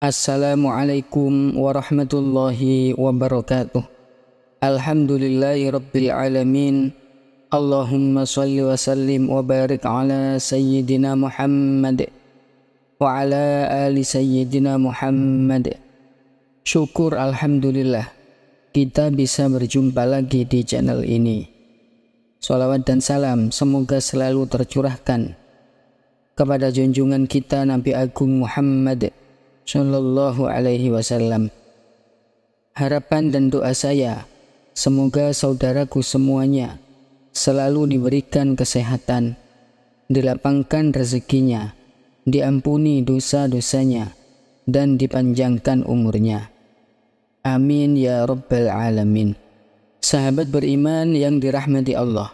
Assalamualaikum warahmatullahi wabarakatuh. Alhamdulillahi rabbil alamin. Allahumma salli wa sallim wa barik ala sayyidina Muhammad wa ala ali sayyidina Muhammad. Syukur alhamdulillah kita bisa berjumpa lagi di channel ini. Salawat dan salam semoga selalu tercurahkan kepada junjungan kita Nabi Agung Muhammad Shallallahu Alaihi Wasallam. Harapan dan doa saya, semoga saudaraku semuanya selalu diberikan kesehatan, dilapangkan rezekinya, diampuni dosa-dosanya, dan dipanjangkan umurnya. Amin ya Rabbal Alamin. Sahabat beriman yang dirahmati Allah,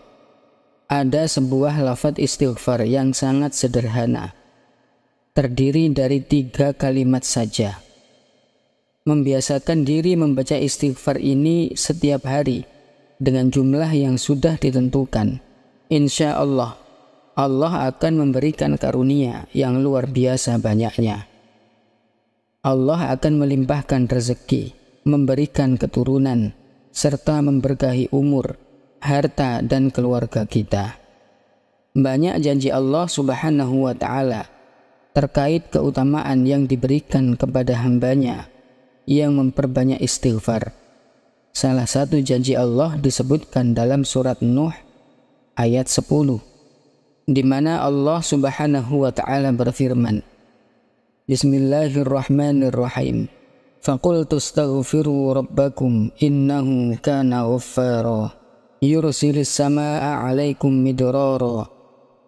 ada sebuah lafat istighfar yang sangat sederhana terdiri dari tiga kalimat saja. Membiasakan diri membaca istighfar ini setiap hari dengan jumlah yang sudah ditentukan. Insya Allah, Allah akan memberikan karunia yang luar biasa banyaknya. Allah akan melimpahkan rezeki, memberikan keturunan, serta memberkahi umur, harta, dan keluarga kita. Banyak janji Allah Subhanahu wa Ta'ala terkait keutamaan yang diberikan kepada hambanya yang memperbanyak istighfar. Salah satu janji Allah disebutkan dalam surat Nuh ayat 10 di mana Allah Subhanahu wa taala berfirman Bismillahirrahmanirrahim Faqultu astaghfiru rabbakum innahu kana ghaffara yursilis samaa'a 'alaikum midrara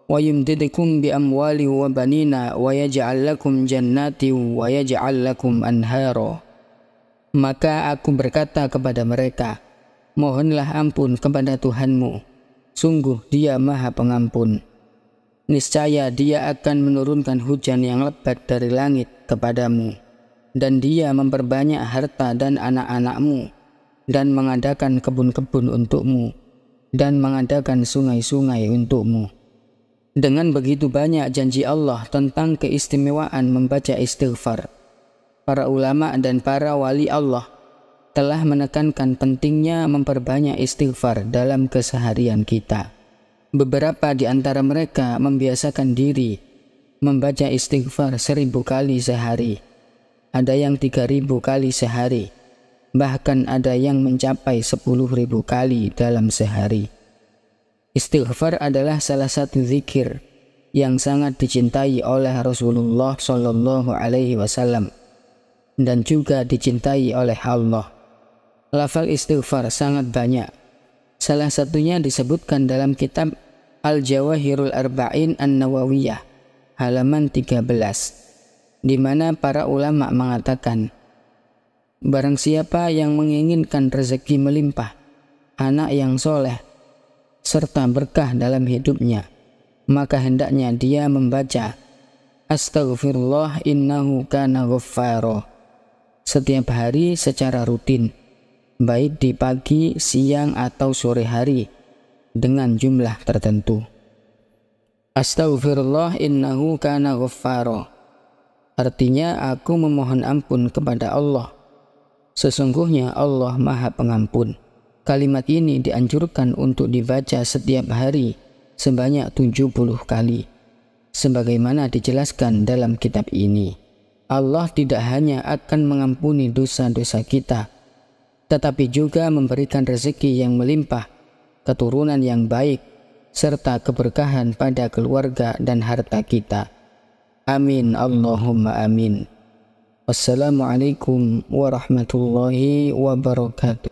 ويمددكم بأموال وبنين ويجعل lakum jannati ويجعل lakum anharo maka aku berkata kepada mereka mohonlah ampun kepada Tuhanmu sungguh dia maha pengampun niscaya dia akan menurunkan hujan yang lebat dari langit kepadamu dan dia memperbanyak harta dan anak-anakmu dan mengadakan kebun-kebun untukmu dan mengadakan sungai-sungai untukmu dengan begitu banyak janji Allah tentang keistimewaan membaca istighfar. Para ulama dan para wali Allah telah menekankan pentingnya memperbanyak istighfar dalam keseharian kita. Beberapa di antara mereka membiasakan diri membaca istighfar seribu kali sehari. Ada yang tiga ribu kali sehari. Bahkan ada yang mencapai sepuluh ribu kali dalam sehari. Istighfar adalah salah satu zikir yang sangat dicintai oleh Rasulullah Shallallahu Alaihi Wasallam dan juga dicintai oleh Allah. Lafal istighfar sangat banyak. Salah satunya disebutkan dalam kitab Al-Jawahirul Arba'in An-Nawawiyah halaman 13 di mana para ulama mengatakan Barang siapa yang menginginkan rezeki melimpah, anak yang soleh, serta berkah dalam hidupnya, maka hendaknya dia membaca Astaghfirullah innahu kana ghaffara setiap hari secara rutin, baik di pagi, siang, atau sore hari dengan jumlah tertentu. Astaghfirullah innahu kana ghaffara Artinya aku memohon ampun kepada Allah. Sesungguhnya Allah Maha Pengampun. Kalimat ini dianjurkan untuk dibaca setiap hari sebanyak 70 kali. Sebagaimana dijelaskan dalam kitab ini, Allah tidak hanya akan mengampuni dosa-dosa kita, tetapi juga memberikan rezeki yang melimpah, keturunan yang baik, serta keberkahan pada keluarga dan harta kita. Amin Allahumma amin. Wassalamualaikum warahmatullahi wabarakatuh.